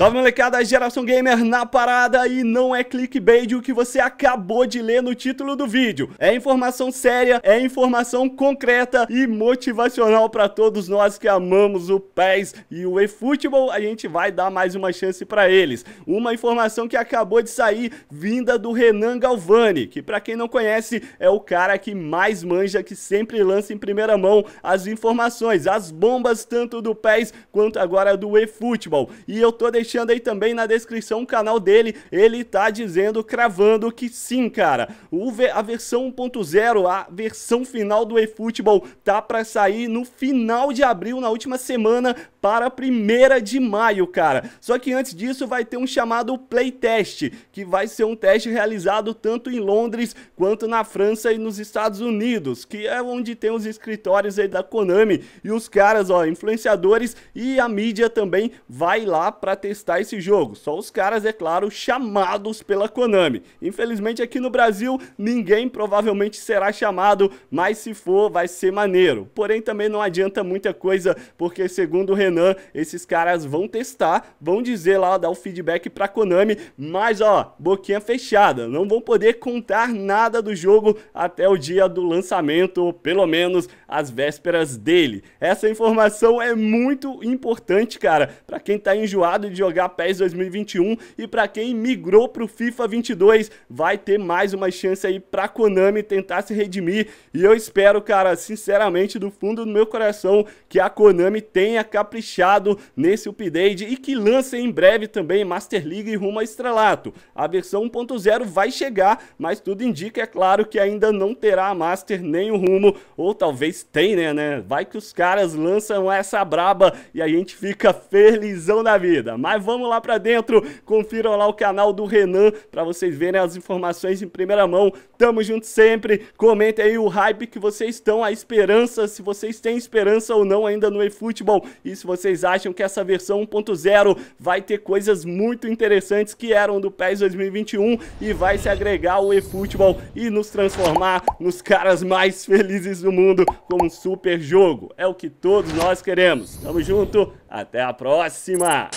Salve molecada, geração gamer na parada e não é clickbait o que você acabou de ler no título do vídeo. É informação séria, é informação concreta e motivacional para todos nós que amamos o PES e o eFootball. A gente vai dar mais uma chance para eles. Uma informação que acabou de sair vinda do Renan Galvani, que para quem não conhece é o cara que mais manja, que sempre lança em primeira mão as informações, as bombas tanto do PES quanto agora do eFootball. E eu tô deixando deixando aí também na descrição o canal dele, ele tá dizendo, cravando que sim, cara. O, a versão 1.0, a versão final do eFootball tá para sair no final de abril, na última semana, para primeira de maio, cara. Só que antes disso vai ter um chamado playtest, que vai ser um teste realizado tanto em Londres quanto na França e nos Estados Unidos, que é onde tem os escritórios aí da Konami e os caras, ó, influenciadores e a mídia também vai lá para testar testar esse jogo. Só os caras, é claro, chamados pela Konami. Infelizmente aqui no Brasil, ninguém provavelmente será chamado, mas se for, vai ser maneiro. Porém, também não adianta muita coisa, porque segundo o Renan, esses caras vão testar, vão dizer lá, dar o feedback pra Konami, mas ó, boquinha fechada, não vão poder contar nada do jogo até o dia do lançamento, ou pelo menos as vésperas dele. Essa informação é muito importante, cara, pra quem tá enjoado de jogar jogar PES 2021 e para quem migrou para o FIFA 22 vai ter mais uma chance aí para Konami tentar se redimir e eu espero, cara, sinceramente do fundo do meu coração que a Konami tenha caprichado nesse update e que lance em breve também Master League rumo a estrelato. A versão 1.0 vai chegar, mas tudo indica, é claro, que ainda não terá a Master nem o rumo, ou talvez tenha, né? Vai que os caras lançam essa braba e a gente fica felizão da vida. Mas vamos lá para dentro. Confiram lá o canal do Renan para vocês verem as informações em primeira mão. Tamo junto sempre. Comentem aí o hype que vocês estão, a esperança, se vocês têm esperança ou não ainda no eFootball. E se vocês acham que essa versão 1.0 vai ter coisas muito interessantes que eram do PES 2021 e vai se agregar ao eFootball e nos transformar nos caras mais felizes do mundo com um super jogo. É o que todos nós queremos. Tamo junto, até a próxima!